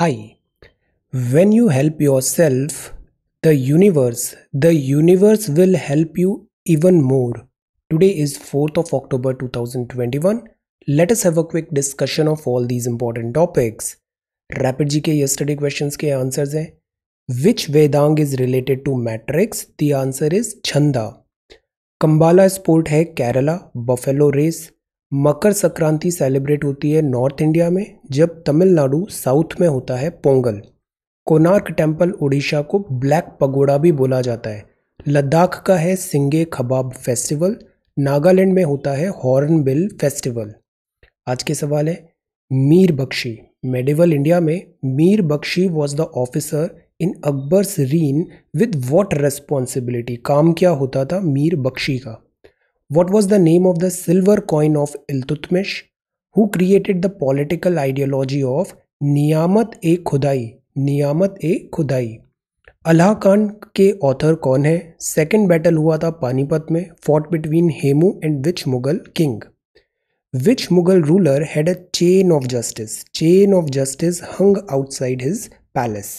I. When you help yourself, the universe, the universe will help you even more. Today is 4th of October 2021. Let us have a quick discussion of all these important topics. Rapid G K yesterday questions के answers हैं which Vedang is related to metrics the answer is Chhanda Kambala sport है Kerala buffalo race Makar Sankranti celebrate होती है north India में जब Tamil Nadu south में होता है पोंगल कोनार्क टेम्पल उड़ीसा को ब्लैक पगोड़ा भी बोला जाता है लद्दाख का है सिंगे खबाब फेस्टिवल नागालैंड में होता है हॉर्न बिल फेस्टिवल आज के सवाल है मीर बख्शी मेडिवल इंडिया में Mir Bakshi was the officer in Akbar's reign with what responsibility काम क्या होता था मीर बख्शी का What was the name of the silver coin of Iltutmish? Who created the political ideology of नियामत ए खुदाई नियामत ए खुदाई अल्लाह खान के ऑथर कौन है सेकेंड बैटल हुआ था पानीपत में fought between Hemu and which Mughal king which Mughal ruler had a chain of justice chain of justice hung outside his palace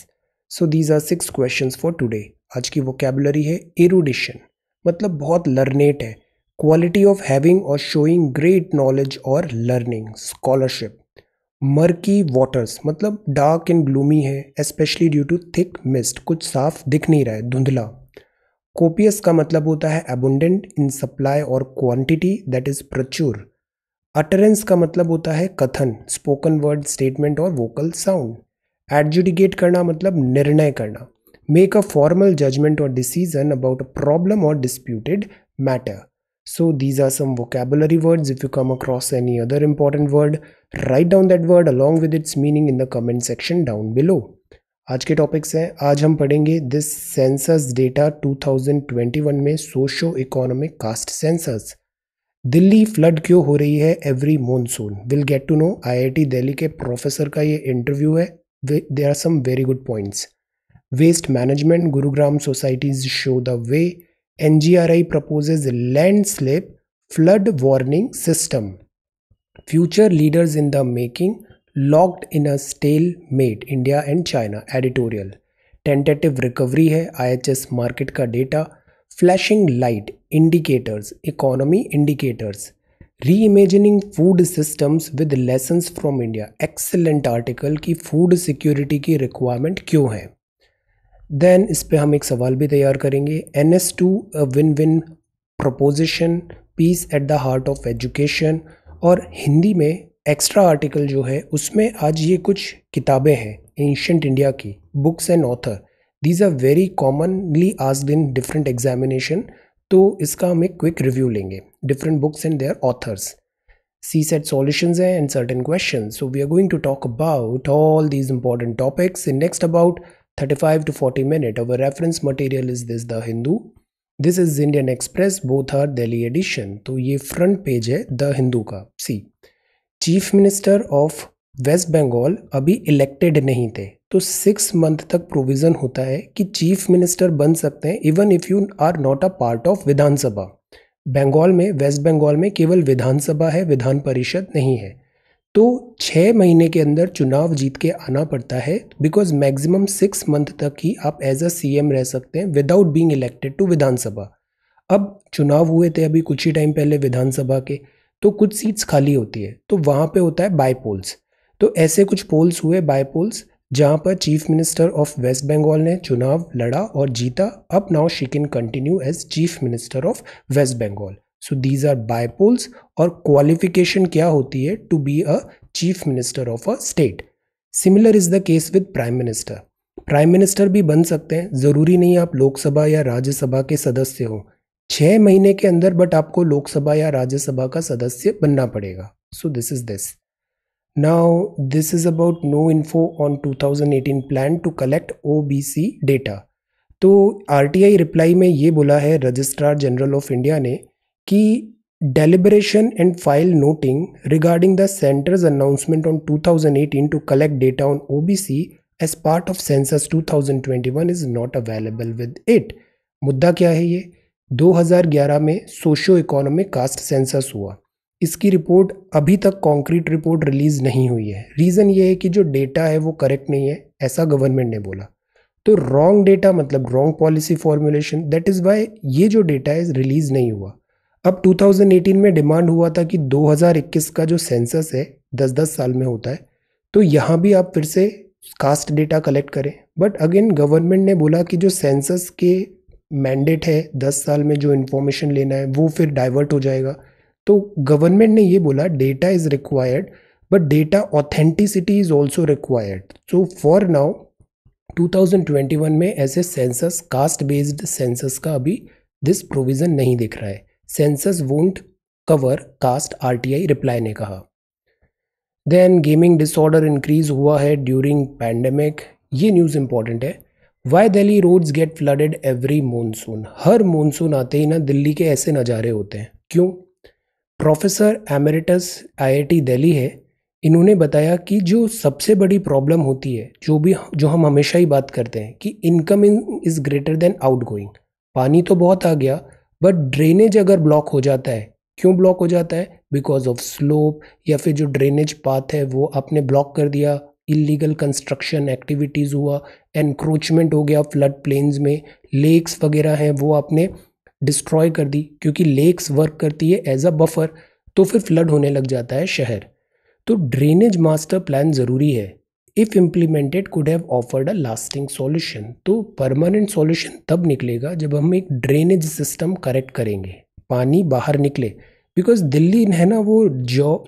so these are six question for today आज की वोकेबलरी है एरोडिशन मतलब बहुत लर्नेट है quality of having और showing great knowledge और learning scholarship murky waters मतलब dark and gloomy है specially due to thick mist कुछ साफ दिख नहीं रहा है धुंधला कोपियस का मतलब होता है एबुंडेंट इन सप्लाई और क्वांटिटी दैट इज प्रचुर अटरेंस का मतलब होता है कथन स्पोकन वर्ड स्टेटमेंट और वोकल साउंड एडजुडिकेट करना मतलब निर्णय करना मेक अ फॉर्मल जजमेंट और डिसीजन अबाउट अ प्रॉब्लम और disputed matter So these are some vocabulary words. If you come across any other important word, write down that word along with its meaning in the comment section down below. आज के topics हैं आज हम पढ़ेंगे this census data 2021 में socio economic caste census Delhi flood क्यों हो रही है every monsoon will get to know IIT Delhi के प्रोफेसर का ये इंटरव्यू है they are some very good points waste management Gurugram societies show the way NGRI proposes landslip flood warning system. Future leaders in the making locked in a stalemate India and China editorial. Tentative recovery है IHS Markit का data flashing light indicators economy indicators reimagining food systems with lessons from India excellent article की food security की requirement क्यों है then इस पर हम एक सवाल भी तैयार करेंगे N S two win win proposition peace at the heart of education और हिंदी में एक्स्ट्रा आर्टिकल जो है उसमें आज ये कुछ किताबें हैं एंशंट इंडिया की books and author these are very commonly आज इन डिफरेंट एग्जामिनेशन तो इसका हम एक क्विक रिव्यू लेंगे different books and their authors see set solutions हैं and certain question so we are going to talk about all these important topics next about 35 to 40 minutes. Our reference material is this The Hindu. This is Indian Express both are Delhi edition तो ये front page है the Hindu का see chief minister of West Bengal अभी elected नहीं थे तो six month तक provision होता है कि चीफ मिनिस्टर बन सकते हैं even if you are not a part of Vidhan Sabha Bengal में वेस्ट बंगाल में केवल विधानसभा है विधान परिषद नहीं है तो छः महीने के अंदर चुनाव जीत के आना पड़ता है बिकॉज मैक्सिमम सिक्स मंथ तक ही आप एज अ सी रह सकते हैं without being elected to Vidhan Sabha अब चुनाव हुए थे अभी कुछ ही टाइम पहले विधानसभा के तो कुछ सीट्स खाली होती है तो वहाँ पे होता है बायपोल्स पोल्स तो ऐसे कुछ पोल्स हुए बायपोल्स पोल्स जहाँ पर chief minister of West Bengal ने चुनाव लड़ा और जीता अब now she can continue as chief minister of West Bengal so these are bypolls और क्वालिफिकेशन क्या होती है to be a chief minister of a state similar is the case with prime minister prime minister भी बन सकते हैं ज़रूरी नहीं आप लोकसभा या राज्यसभा के सदस्य हो छः महीने के अंदर बट आपको लोकसभा या राज्यसभा का सदस्य बनना पड़ेगा so this is this now this is about no info on 2018 collect O B C data तो आर टी आई रिप्लाई में ये बोला है रजिस्ट्रार जनरल ऑफ इंडिया ने कि deliberation and file noting regarding the centre's announcement on 2018 B C as part of census two thousand twenty 2021 is not available with it मुद्दा क्या है ये 2011 में सोशो इकोनॉमिक कास्ट सेंसस हुआ इसकी report अभी तक कॉन्क्रीट रिपोर्ट रिलीज़ नहीं हुई है रीज़न ये है कि जो डेटा है वो करेक्ट नहीं है ऐसा गवर्नमेंट ने बोला तो रॉन्ग डेटा मतलब wrong policy formulation that is why ये जो डेटा है रिलीज़ नहीं हुआ अब 2018 में डिमांड हुआ था कि 2021 का जो सेंसस है 10-10 साल में होता है तो यहाँ भी आप फिर से कास्ट डेटा कलेक्ट करें बट अगेन गवर्नमेंट ने बोला कि जो सेंसस के मैंडेट है 10 साल में जो इन्फॉर्मेशन लेना है वो फिर डाइवर्ट हो जाएगा तो गवर्नमेंट ने ये बोला data is required but data authenticity is also required so for now 2021 में ऐसे सेंसस कास्ट बेस्ड सेंसस का अभी दिस प्रोविज़न नहीं दिख रहा है census won't cover caste RTI reply ने कहा देन गेमिंग डिसऑर्डर इंक्रीज हुआ है ड्यूरिंग पैंडमिक ये न्यूज़ इंपॉर्टेंट है why Delhi roads get flooded every monsoon हर मानसून आते ही ना दिल्ली के ऐसे नज़ारे होते हैं क्यों प्रोफेसर एमेरिटस आईआईटी दिल्ली है इन्होंने बताया कि जो सबसे बड़ी प्रॉब्लम होती है जो भी जो हम हमेशा ही बात करते हैं कि income is greater than outgoing पानी तो बहुत आ गया बट ड्रेनेज अगर ब्लॉक हो जाता है क्यों ब्लॉक हो जाता है बिकॉज ऑफ स्लोप या फिर जो ड्रेनेज पाथ है वो आपने ब्लॉक कर दिया इलीगल कंस्ट्रक्शन एक्टिविटीज़ हुआ एनक्रोचमेंट हो गया फ्लड प्लेन्स में लेक्स वगैरह हैं वो आपने डिस्ट्रॉय कर दी क्योंकि लेक्स वर्क करती है एज अ बफर तो फिर फ्लड होने लग जाता है शहर तो ड्रेनेज मास्टर प्लान ज़रूरी है if implemented could have afforded a lasting solution तो परमानेंट सॉल्यूशन तब निकलेगा जब हम एक ड्रेनेज सिस्टम करेक्ट करेंगे पानी बाहर निकले बिकॉज दिल्ली है ना वो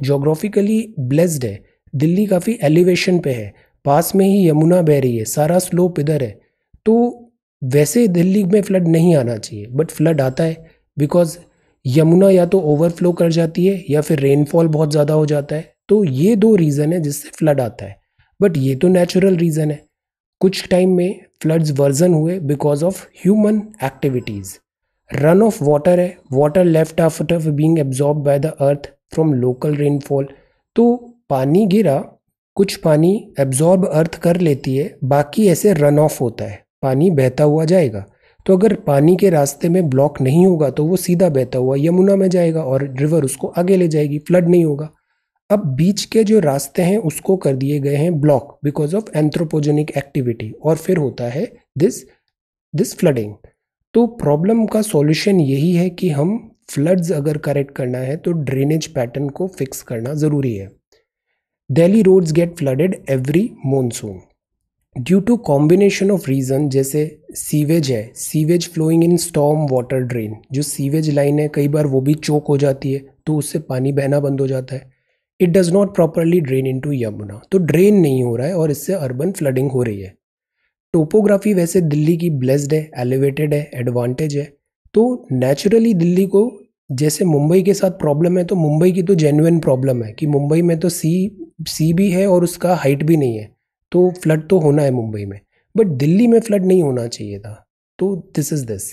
जोग्राफिकली ब्लेस्ड है दिल्ली काफ़ी एलिवेशन पे है पास में ही यमुना बह रही है सारा स्लोप इधर है तो वैसे दिल्ली में फ्लड नहीं आना चाहिए बट फ्लड आता है बिकॉज यमुना या तो ओवरफ्लो कर जाती है या फिर रेनफॉल बहुत ज़्यादा हो जाता है तो ये दो रीज़न है जिससे फ्लड आता है बट ये तो नेचुरल रीज़न है कुछ टाइम में फ्लड्स वर्जन हुए because of human activities run off water है water left of being absorb by the earth from local rainfall तो पानी गिरा कुछ पानी एब्जॉर्ब अर्थ कर लेती है बाकी ऐसे रन ऑफ होता है पानी बहता हुआ जाएगा तो अगर पानी के रास्ते में ब्लॉक नहीं होगा तो वो सीधा बहता हुआ यमुना में जाएगा और रिवर उसको आगे ले जाएगी फ्लड नहीं होगा अब बीच के जो रास्ते हैं उसको कर दिए गए हैं block because of anthropogenic activity और फिर होता है दिस दिस फ्लडिंग तो प्रॉब्लम का सॉल्यूशन यही है कि हम फ्लड्स अगर करेक्ट करना है तो ड्रेनेज पैटर्न को फिक्स करना ज़रूरी है Delhi roads get flooded every monsoon due to combination of reason जैसे सीवेज है sewage flowing in storm water drain जो सीवेज लाइन है कई बार वो भी चोक हो जाती है तो उससे पानी बहना बंद हो जाता है it does not properly drain into Yamuna तो ड्रेन नहीं हो रहा है और इससे अर्बन फ्लडिंग हो रही है टोपोग्राफी वैसे दिल्ली की ब्लेस्ड है एलिवेटेड है एडवांटेज है तो नेचुरली दिल्ली को जैसे मुंबई के साथ प्रॉब्लम है तो मुंबई की तो जेन्युन प्रॉब्लम है कि मुंबई में तो सी सी भी है और उसका हाइट भी नहीं है तो फ्लड तो होना है मुंबई में बट दिल्ली में फ्लड नहीं होना चाहिए था तो दिस इज़ दिस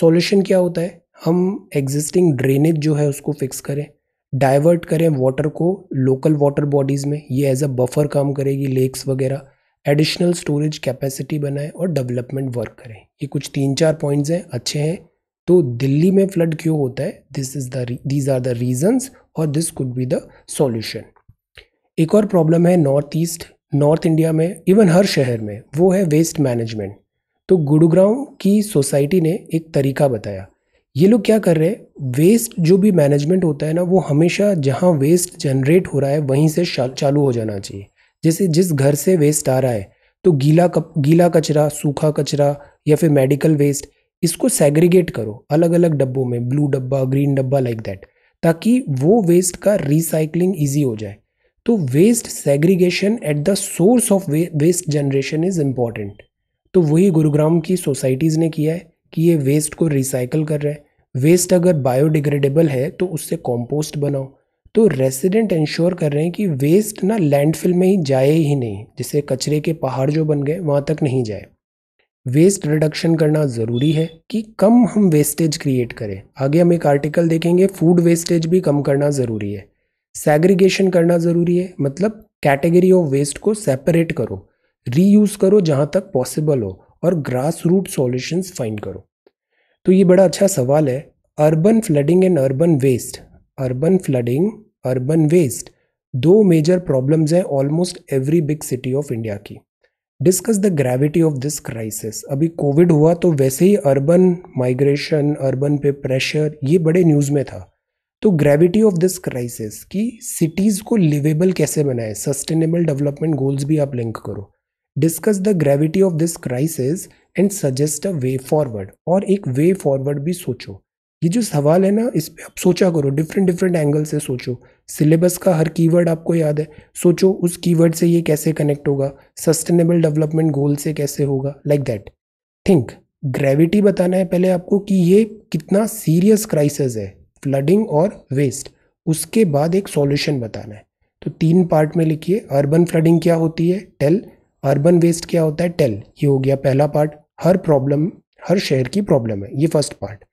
सॉल्यूशन क्या होता है हम एग्जिस्टिंग ड्रेनेज जो है उसको फिक्स करें डाइवर्ट करें वाटर को लोकल वाटर बॉडीज़ में ये एज अ बफर काम करेगी लेक्स वगैरह एडिशनल स्टोरेज कैपेसिटी बनाएं और डेवलपमेंट वर्क करें ये कुछ तीन चार पॉइंट्स हैं अच्छे हैं तो दिल्ली में फ्लड क्यों होता है this is the these are the reasons और this could be the solution एक और प्रॉब्लम है नॉर्थ ईस्ट नॉर्थ इंडिया में इवन हर शहर में वो है वेस्ट मैनेजमेंट तो गुड़गांव की सोसाइटी ने एक तरीका बताया ये लोग क्या कर रहे हैं वेस्ट जो भी मैनेजमेंट होता है ना वो हमेशा जहाँ वेस्ट जनरेट हो रहा है वहीं से चालू हो जाना चाहिए जैसे जिस घर से वेस्ट आ रहा है तो गीला कप गीला कचरा सूखा कचरा या फिर मेडिकल वेस्ट इसको सेग्रीगेट करो अलग अलग डब्बों में ब्लू डब्बा ग्रीन डब्बा लाइक दैट ताकि वो वेस्ट का रिसाइकलिंग ईजी हो जाए तो waste segregation at the source of waste generation is important तो वही गुरुग्राम की सोसाइटीज़ ने किया है कि ये वेस्ट को रिसाइकल कर रहा है वेस्ट अगर बायोडिग्रेडेबल है तो उससे कॉम्पोस्ट बनाओ तो रेसिडेंट इंश्योर कर रहे हैं कि वेस्ट ना लैंडफिल में ही जाए ही नहीं जिससे कचरे के पहाड़ जो बन गए वहाँ तक नहीं जाए वेस्ट रिडक्शन करना ज़रूरी है कि कम हम वेस्टेज क्रिएट करें आगे हम एक आर्टिकल देखेंगे फूड वेस्टेज भी कम करना ज़रूरी है सेग्रीगेशन करना ज़रूरी है मतलब कैटेगरी ऑफ वेस्ट को सेपरेट करो रीयूज़ करो जहाँ तक पॉसिबल हो और ग्रास रूट सॉल्यूशंस फाइंड करो तो ये बड़ा अच्छा सवाल है urban flooding and urban waste urban flooding urban waste दो मेजर प्रॉब्लम्स हैं almost every big city of India की discuss the gravity of this crisis अभी कोविड हुआ तो वैसे ही अर्बन माइग्रेशन अर्बन पे प्रेशर ये बड़े न्यूज़ में था तो ग्रेविटी ऑफ दिस क्राइसिस कि सिटीज़ को लिवेबल कैसे बनाए सस्टेनेबल डेवलपमेंट गोल्स भी आप लिंक करो discuss the gravity of this crisis and suggest a way forward और एक वे फॉरवर्ड भी सोचो ये जो सवाल है ना इस पर आप सोचा करो डिफरेंट डिफरेंट एंगल से सोचो सिलेबस का हर कीवर्ड आपको याद है सोचो उस कीवर्ड से ये कैसे कनेक्ट होगा सस्टेनेबल डेवलपमेंट गोल से कैसे होगा लाइक दैट थिंक ग्रेविटी बताना है पहले आपको कि ये कितना सीरियस क्राइसिस है फ्लडिंग और वेस्ट उसके बाद एक सॉल्यूशन बताना है तो तीन पार्ट में लिखिए अर्बन फ्लडिंग क्या होती है टेल अर्बन वेस्ट क्या होता है टेल ये हो गया पहला पार्ट हर प्रॉब्लम हर शहर की प्रॉब्लम है ये फर्स्ट पार्ट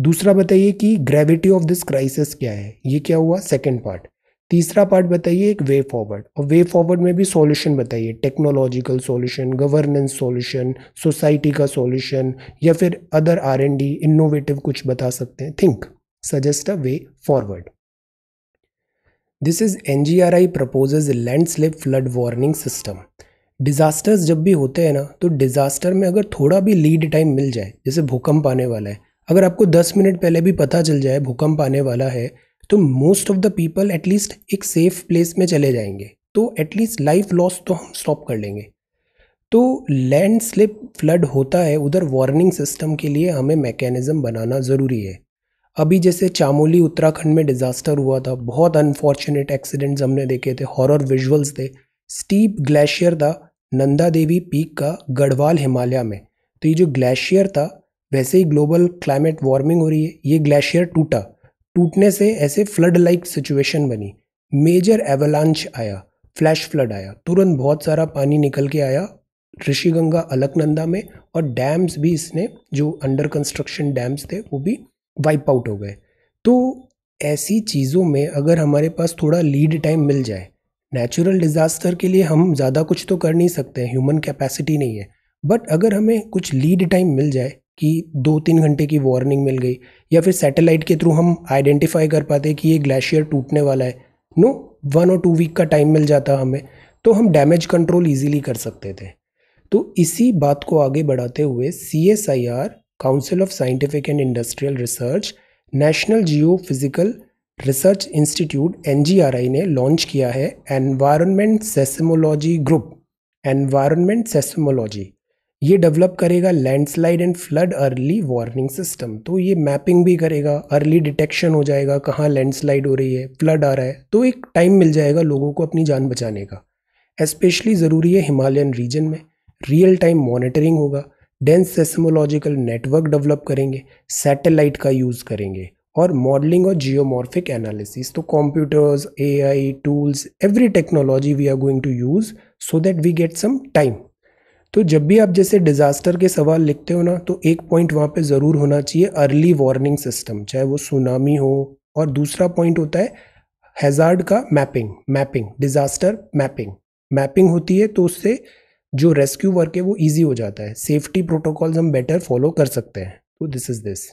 दूसरा बताइए कि ग्रेविटी ऑफ दिस क्राइसिस क्या है ये क्या हुआ सेकेंड पार्ट तीसरा पार्ट बताइए एक वे फॉरवर्ड और वे फॉरवर्ड में भी सॉल्यूशन बताइए technological solution governance solution society का सॉल्यूशन या फिर other R and D innovative कुछ बता सकते हैं think suggest a way forward this is N G R I proposes landslip flood warning system disasters जब भी होते हैं ना तो डिज़ास्टर में अगर थोड़ा भी लीड टाइम मिल जाए जैसे भूकंप आने वाला है अगर आपको दस मिनट पहले भी पता चल जाए भूकंप आने वाला है तो most of the people at least एक सेफ प्लेस में चले जाएंगे तो एटलीस्ट लाइफ लॉस तो हम स्टॉप कर लेंगे तो लैंड स्लिप फ्लड होता है उधर वार्निंग सिस्टम के लिए हमें मैकेनिज़्म बनाना ज़रूरी है अभी जैसे चामोली उत्तराखंड में डिज़ास्टर हुआ था बहुत अनफॉर्चुनेट एक्सीडेंट्स हमने देखे थे हॉरर विजुअल्स थे स्टीप ग्लेशियर था नंदा देवी पीक का गढ़वाल हिमालय में तो ये जो ग्लेशियर था वैसे ही ग्लोबल क्लाइमेट वार्मिंग हो रही है ये ग्लेशियर टूटा टूटने से ऐसे फ्लड लाइक सिचुएशन बनी मेजर एवलांच आया फ्लैश फ्लड आया तुरंत बहुत सारा पानी निकल के आया ऋषिगंगा अलकनंदा में और डैम्स भी इसने जो अंडर कंस्ट्रक्शन डैम्स थे वो भी वाइप आउट हो गए तो ऐसी चीज़ों में अगर हमारे पास थोड़ा लीड टाइम मिल जाए नेचुरल डिज़ास्टर के लिए हम ज़्यादा कुछ तो कर नहीं सकते ह्यूमन कैपेसिटी नहीं है बट अगर हमें कुछ लीड टाइम मिल जाए कि दो तीन घंटे की वार्निंग मिल गई या फिर सैटेलाइट के थ्रू हम आइडेंटिफाई कर पाते कि ये ग्लेशियर टूटने वाला है नो वन और टू वीक का टाइम मिल जाता हमें तो हम डैमेज कंट्रोल इजीली कर सकते थे तो इसी बात को आगे बढ़ाते हुए C S I R council of scientific and industrial research national geophysical research institute N ने लॉन्च किया है environment seismology group environment seismology ये डेवलप करेगा landslide and flood early warning system तो ये मैपिंग भी करेगा अर्ली डिटेक्शन हो जाएगा कहाँ लैंडस्लाइड हो रही है फ्लड आ रहा है तो एक टाइम मिल जाएगा लोगों को अपनी जान बचाने का एस्पेशली ज़रूरी है हिमालयन रीजन में रियल टाइम मॉनिटरिंग होगा डेंस सेसमोलॉजिकल नेटवर्क डेवलप करेंगे सैटेलाइट का यूज़ करेंगे और मॉडलिंग और जियोमॉर्फिक एनालिसिस तो computers AI tools every technology we are going to use so that we get some time तो जब भी आप जैसे डिज़ास्टर के सवाल लिखते हो ना तो एक पॉइंट वहाँ पे ज़रूर होना चाहिए अर्ली वार्निंग सिस्टम चाहे वो सुनामी हो और दूसरा पॉइंट होता है हैज़ार्ड का mapping mapping disaster mapping mapping होती है तो उससे जो रेस्क्यू वर्क है वो ईजी हो जाता है सेफ्टी प्रोटोकॉल्स हम बेटर फॉलो कर सकते हैं तो this is this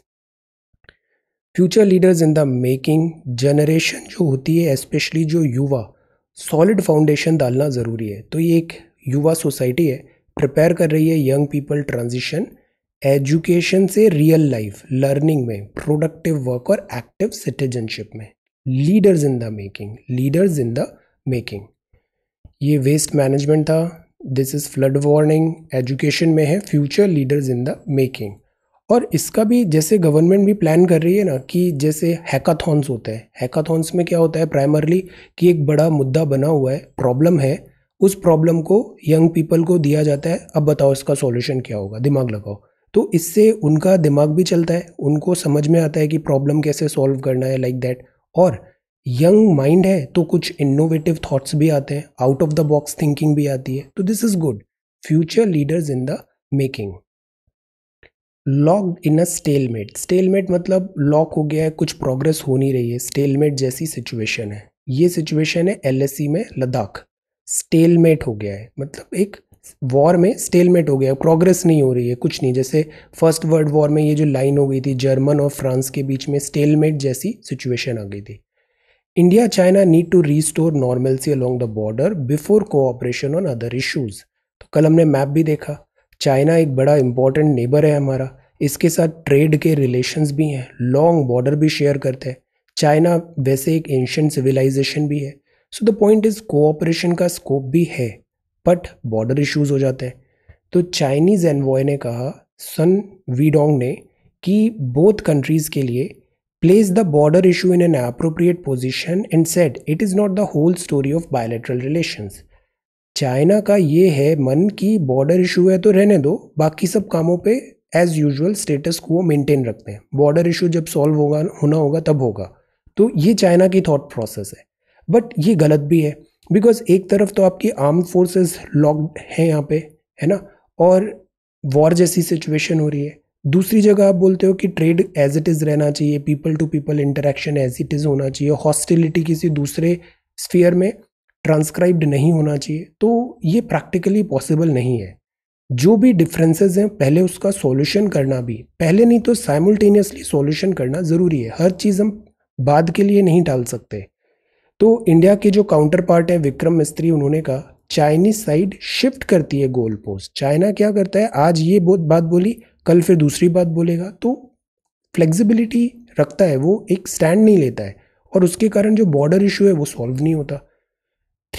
future leaders in the making generation जो होती है स्पेशली जो युवा सॉलिड फाउंडेशन डालना ज़रूरी है तो ये एक युवा सोसाइटी है प्रिपेयर कर रही है यंग पीपल ट्रांजिशन एजुकेशन से रियल लाइफ लर्निंग में प्रोडक्टिव वर्क और एक्टिव सिटीजनशिप में leaders in the making leaders in the making ये वेस्ट मैनेजमेंट था this is flood warning education में है future leaders in the making और इसका भी जैसे गवर्नमेंट भी प्लान कर रही है ना कि जैसे हैकाथॉन्स होते हैं हैकाथॉन्स में क्या होता है प्राइमरली कि एक बड़ा मुद्दा बना हुआ है प्रॉब्लम है उस प्रॉब्लम को यंग पीपल को दिया जाता है अब बताओ इसका सॉल्यूशन क्या होगा दिमाग लगाओ तो इससे उनका दिमाग भी चलता है उनको समझ में आता है कि प्रॉब्लम कैसे सॉल्व करना है लाइक दैट और यंग माइंड है तो कुछ इनोवेटिव थॉट्स भी आते हैं out of the box thinking भी आती है तो this is good future leaders in the making locked in a stalemate stalemate मतलब लॉक हो गया है कुछ प्रोग्रेस हो नहीं रही है स्टेलमेट जैसी सिचुएशन है ये सिचुएशन है एल e में लद्दाख स्टेलमेट हो गया है मतलब एक वॉर में स्टेलमेट हो गया है प्रोग्रेस नहीं हो रही है कुछ नहीं जैसे फर्स्ट वर्ल्ड वॉर में ये जो लाइन हो गई थी जर्मन और फ्रांस के बीच में स्टेलमेट जैसी सिचुएशन आ गई थी India China need to restore normalcy along the border before cooperation on other issues तो कल हमने मैप भी देखा चाइना एक बड़ा इंपॉर्टेंट नेबर है हमारा इसके साथ ट्रेड के रिलेशंस भी हैं लॉन्ग बॉर्डर भी शेयर करते हैं चाइना वैसे एक एंशंट सिविलाइजेशन भी है so the point is cooperation का स्कोप भी है बट बॉर्डर इश्यूज हो जाते हैं तो चाइनीज़ एनवॉय ने कहा सन वीडोंग ने कि बोथ कंट्रीज़ के लिए place the border issue in an appropriate position and set it is not the whole story of bilateral relations China का ये है मन कि बॉर्डर इशू है तो रहने दो बाकी सब कामों पे एज यूजुअल स्टेटस को मेंटेन रखते हैं बॉर्डर इशू जब सॉल्व होगा होना होगा तब होगा तो ये चाइना की थॉट प्रोसेस है बट ये गलत भी है बिकॉज एक तरफ तो आपकी आर्म फोर्सेस लॉक्ड हैं यहाँ पे है ना और वॉर जैसी सिचुएशन हो रही है दूसरी जगह आप बोलते हो कि ट्रेड एज इट इज़ रहना चाहिए people to people interaction as it is होना चाहिए हॉस्टिलिटी किसी दूसरे स्फीयर में ट्रांसक्राइब्ड नहीं होना चाहिए तो ये प्रैक्टिकली पॉसिबल नहीं है जो भी डिफरेंसेस हैं पहले उसका सॉल्यूशन करना भी पहले नहीं तो साइमल्टेनियसली सॉल्यूशन करना ज़रूरी है हर चीज़ हम बाद के लिए नहीं डाल सकते तो इंडिया के जो काउंटर पार्ट है विक्रम मिस्त्री उन्होंने कहा चाइनीज साइड शिफ्ट करती है गोल पोस्ट चाइना क्या करता है आज ये बहुत बात बोली कल फिर दूसरी बात बोलेगा तो फ्लेक्सिबिलिटी रखता है वो एक स्टैंड नहीं लेता है और उसके कारण जो बॉर्डर इशू है वो सॉल्व नहीं होता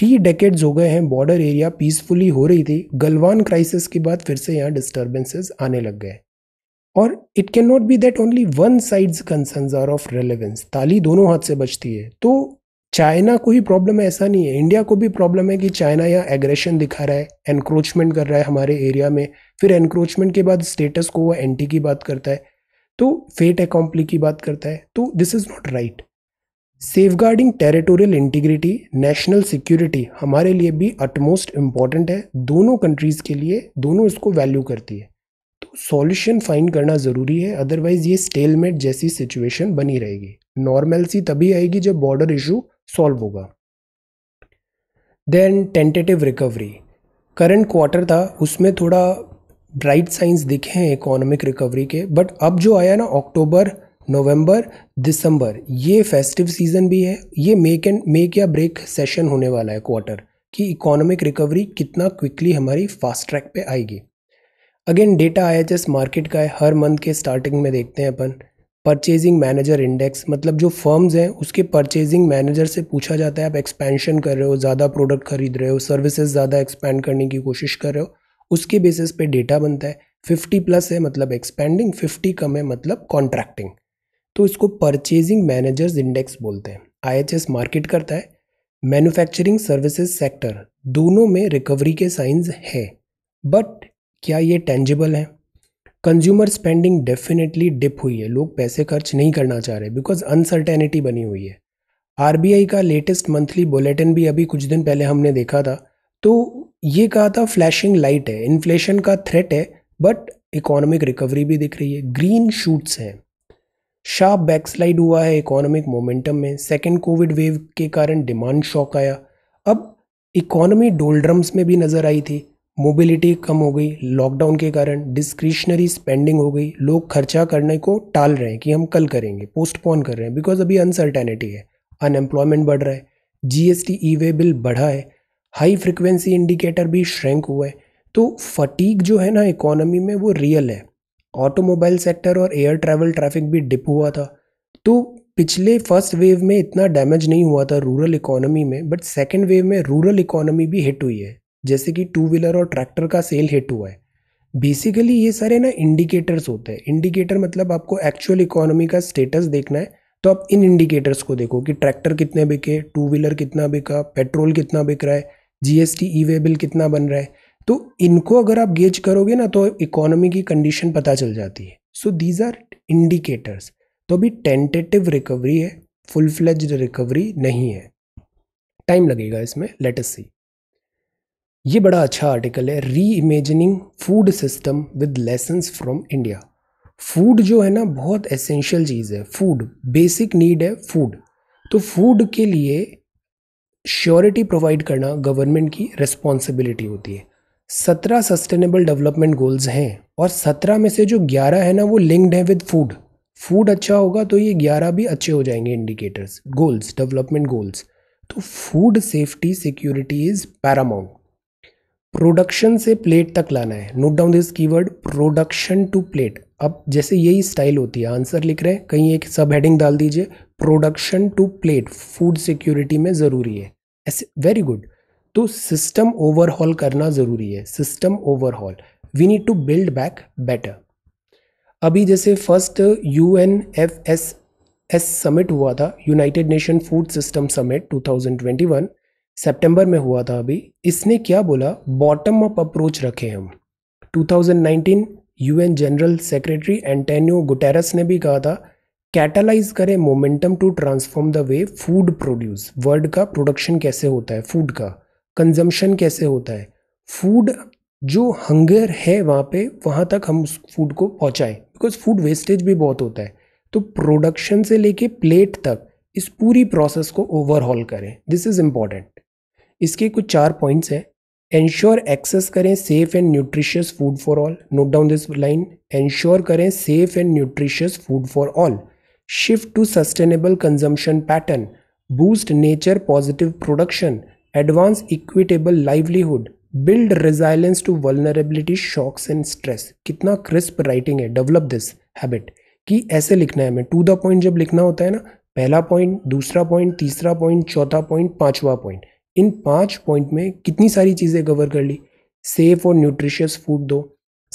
थ्री डेकेड्स हो गए हैं बॉर्डर एरिया पीसफुली हो रही थी गलवान क्राइसिस के बाद फिर से यहाँ डिस्टर्बेंसेस आने लग गए और it can not be that only one side's concern are of relevance ताली दोनों हाथ से बचती है तो चाइना को ही प्रॉब्लम है ऐसा नहीं है इंडिया को भी प्रॉब्लम है कि चाइना यहाँ एग्रेशन दिखा रहा है एनक्रोचमेंट कर रहा है हमारे एरिया में फिर एनक्रोचमेंट के बाद स्टेटस को वह एंटी की बात करता है तो फेट एकॉम्पली की बात करता है तो this is not right safeguarding territorial integrity national security हमारे लिए भी अटमोस्ट इम्पॉर्टेंट है दोनों कंट्रीज़ के लिए दोनों इसको वैल्यू करती है तो सॉल्यूशन फाइंड करना ज़रूरी है अदरवाइज़ ये स्टेलमेट जैसी सिचुएशन बनी रहेगी सी तभी आएगी जब बॉर्डर इशू सॉल्व होगा then tentative recovery current quarter था उसमें थोड़ा ब्राइट साइंस दिखे हैं इकोनॉमिक रिकवरी के बट अब जो आया ना अक्टूबर नवंबर दिसंबर ये फेस्टिव सीज़न भी है ये मेक एंड मेक या ब्रेक सेशन होने वाला है क्वार्टर कि इकोनॉमिक रिकवरी कितना क्विकली हमारी फास्ट ट्रैक पे आएगी अगेन डेटा आईएचएस मार्केट का है हर मंथ के स्टार्टिंग में देखते हैं अपन परचेजिंग मैनेजर इंडेक्स मतलब जो फर्म्स हैं उसके परचेजिंग मैनेजर से पूछा जाता है आप एक्सपेंशन कर रहे हो ज़्यादा प्रोडक्ट खरीद रहे हो सर्विसेज ज़्यादा एक्सपेंड करने की कोशिश कर रहे हो उसके बेसिस पे डेटा बनता है 50 प्लस है मतलब एक्सपेंडिंग 50 कम है मतलब कॉन्ट्रैक्टिंग तो इसको परचेजिंग मैनेजर्स इंडेक्स बोलते हैं आईएचएस मार्केट करता है मैन्युफैक्चरिंग सर्विसेज सेक्टर दोनों में रिकवरी के साइंस है बट क्या ये टेंजिबल है कंज्यूमर स्पेंडिंग डेफिनेटली डिप हुई है लोग पैसे खर्च नहीं करना चाह रहे बिकॉज अनसर्टेनिटी बनी हुई है आर का लेटेस्ट मंथली बुलेटिन भी अभी कुछ दिन पहले हमने देखा था तो ये कहा था फ्लैशिंग लाइट है इन्फ्लेशन का थ्रेट है बट इकोनॉमिक रिकवरी भी दिख रही है ग्रीन शूट्स हैं शार्प बैकस्लाइड हुआ है इकोनॉमिक मोमेंटम में सेकेंड कोविड वेव के कारण डिमांड शॉक आया अब इकोनॉमी डोल्ड्रम्स में भी नज़र आई थी मोबिलिटी कम हो गई लॉकडाउन के कारण डिस्क्रिशनरी स्पेंडिंग हो गई लोग खर्चा करने को टाल रहे हैं कि हम कल करेंगे पोस्टपोन कर रहे हैं बिकॉज अभी अनसर्टेनिटी है अनएम्प्लॉयमेंट बढ़ रहा है जीएसटी ई वे बिल बढ़ा है हाई फ्रिक्वेंसी इंडिकेटर भी श्रेंक हुआ है तो फटीक जो है ना इकोनॉमी में वो रियल है ऑटोमोबाइल सेक्टर और एयर ट्रैवल ट्रैफिक भी डिप हुआ था तो पिछले फर्स्ट वेव में इतना डैमेज नहीं हुआ था रूरल इकोनॉमी में बट सेकेंड वेव में रूरल इकोनॉमी भी हिट हुई है जैसे कि टू व्हीलर और ट्रैक्टर का सेल हिट हुआ है बेसिकली ये सारे ना इंडिकेटर्स होते हैं इंडिकेटर मतलब आपको एक्चुअल इकोनॉमी का स्टेटस देखना है तो आप इन इंडिकेटर्स को देखो कि ट्रैक्टर कितने बिके टू व्हीलर कितना बिका पेट्रोल कितना बिक रहा है जीएसटी ई वे बिल कितना बन रहा है तो इनको अगर आप गेज करोगे ना तो इकोनॉमी की कंडीशन पता चल जाती है सो दीज आर इंडिकेटर्स तो अभी टेंटेटिव रिकवरी है फुल फ्लेज रिकवरी नहीं है टाइम लगेगा इसमें अस सी ये बड़ा अच्छा आर्टिकल है reimagining food system with lesson from India food जो है ना बहुत एसेंशियल चीज़ है फूड बेसिक नीड है फूड तो फूड के लिए श्योरिटी प्रोवाइड करना गवर्नमेंट की रिस्पॉन्सिबिलिटी होती है सत्रह सस्टेनेबल डेवलपमेंट गोल्स हैं और सत्रह में से जो ग्यारह है ना वो लिंक्ड है विद फूड फूड अच्छा होगा तो ये ग्यारह भी अच्छे हो जाएंगे इंडिकेटर्स गोल्स डेवलपमेंट गोल्स तो food safety security is paramount production से प्लेट तक लाना है note down this keyword production to plate अब जैसे यही स्टाइल होती है आंसर लिख रहे हैं कहीं एक सब हेडिंग डाल दीजिए production to plate food security में ज़रूरी है ऐसे वेरी गुड तो सिस्टम ओवरहॉल करना ज़रूरी है system overhaul we need to build back better अभी जैसे first U N F S S summit हुआ था United Nation food system summit 2021 सितंबर में हुआ था अभी इसने क्या बोला बॉटम अप अप्रोच रखे हम 2019 UN general secretary Antonio Guterres ने भी कहा था कैटलाइज करें momentum to transform the way food produce world का प्रोडक्शन कैसे होता है फूड का कंजम्पशन कैसे होता है फूड जो हंगर है वहाँ पे वहाँ तक हम उस फूड को पहुँचाएँ बिकॉज फूड वेस्टेज भी बहुत होता है तो प्रोडक्शन से लेके प्लेट तक इस पूरी प्रोसेस को ओवरहॉल करें दिस इज़ इम्पॉर्टेंट इसके कुछ चार पॉइंट्स हैं एंश्योर एक्सेस करें safe and nutritious food for all note down this line ensure करें safe and nutritious food for all shift to sustainable consumption pattern boost nature positive production advance equitable livelihood build resilience to vulnerability shocks and stress कितना crisp writing है develop this habit कि ऐसे लिखना है हमें to the point जब लिखना होता है ना पहला पॉइंट दूसरा पॉइंट तीसरा पॉइंट चौथा पॉइंट पांचवा पॉइंट इन पांच पॉइंट में कितनी सारी चीज़ें कवर कर ली सेफ और न्यूट्रिशियस फूड दो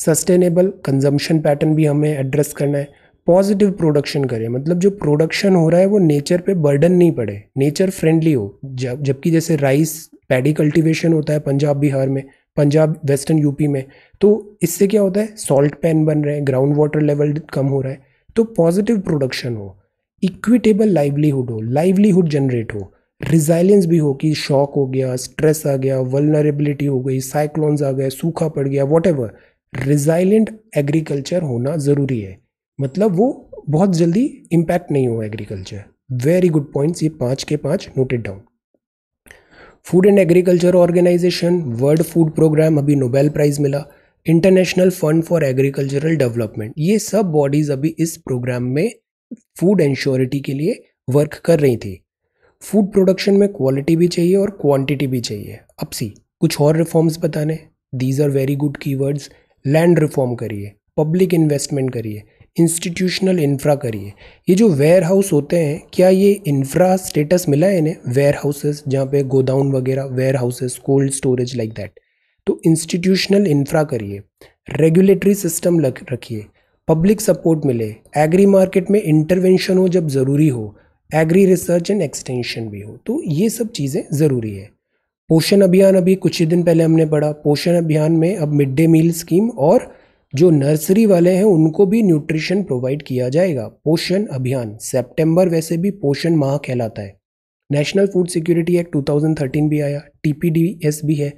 सस्टेनेबल कंजम्पशन पैटर्न भी हमें एड्रेस करना है पॉजिटिव प्रोडक्शन करें मतलब जो प्रोडक्शन हो रहा है वो नेचर पे बर्डन नहीं पड़े नेचर फ्रेंडली हो जब जबकि जैसे राइस पैडी कल्टीवेशन होता है पंजाब बिहार में पंजाब वेस्टर्न यूपी में तो इससे क्या होता है सॉल्ट पैन बन रहे हैं ग्राउंड वाटर लेवल कम हो रहा है तो पॉजिटिव प्रोडक्शन हो इक्विटेबल लाइवलीहुड हो लाइवलीहुड जनरेट हो रिजाइलेंस भी हो कि शॉक हो गया स्ट्रेस आ गया वलनरेबिलिटी हो गई साइक्लोन्स आ गए सूखा पड़ गया वॉट एवर रिजाइलेंट एग्रीकल्चर होना ज़रूरी है मतलब वो बहुत जल्दी इम्पैक्ट नहीं हुआ एग्रीकल्चर वेरी गुड पॉइंट्स ये पाँच के पाँच noted down food and agriculture organisation world food programme अभी नोबेल प्राइज़ मिला international fund for agricultural development ये सब बॉडीज़ अभी इस प्रोग्राम में फूड एंश्योरिटी के लिए वर्क कर रही थी फूड प्रोडक्शन में क्वालिटी भी चाहिए और क्वांटिटी भी चाहिए अब सी कुछ और रिफॉर्म्स बताने these are very good keywords land reform करिए पब्लिक इन्वेस्टमेंट करिए इंस्टीट्यूशनल इंफ्रा करिए ये जो वेयर हाउस होते हैं क्या ये इंफ्रा स्टेटस मिला है इन्हें वेयर हाउसेस जहाँ पे गोदाउन वगैरह warehouses cold storage like that तो इंस्टीट्यूशनल इंफ्रा करिए रेगुलेटरी सिस्टम रखिए पब्लिक सपोर्ट मिले एग्री मार्केट में इंटरवेंशन हो जब ज़रूरी हो एग्री रिसर्च एंड एक्सटेंशन भी हो तो ये सब चीज़ें ज़रूरी है पोषण अभियान अभी कुछ ही दिन पहले हमने पढ़ा पोषण अभियान में अब मिड डे मील स्कीम और जो नर्सरी वाले हैं उनको भी न्यूट्रिशन प्रोवाइड किया जाएगा पोषण अभियान सेप्टेम्बर वैसे भी पोषण माह कहलाता है नेशनल फूड सिक्योरिटी एक्ट 2013 भी आया टीपीडीएस भी है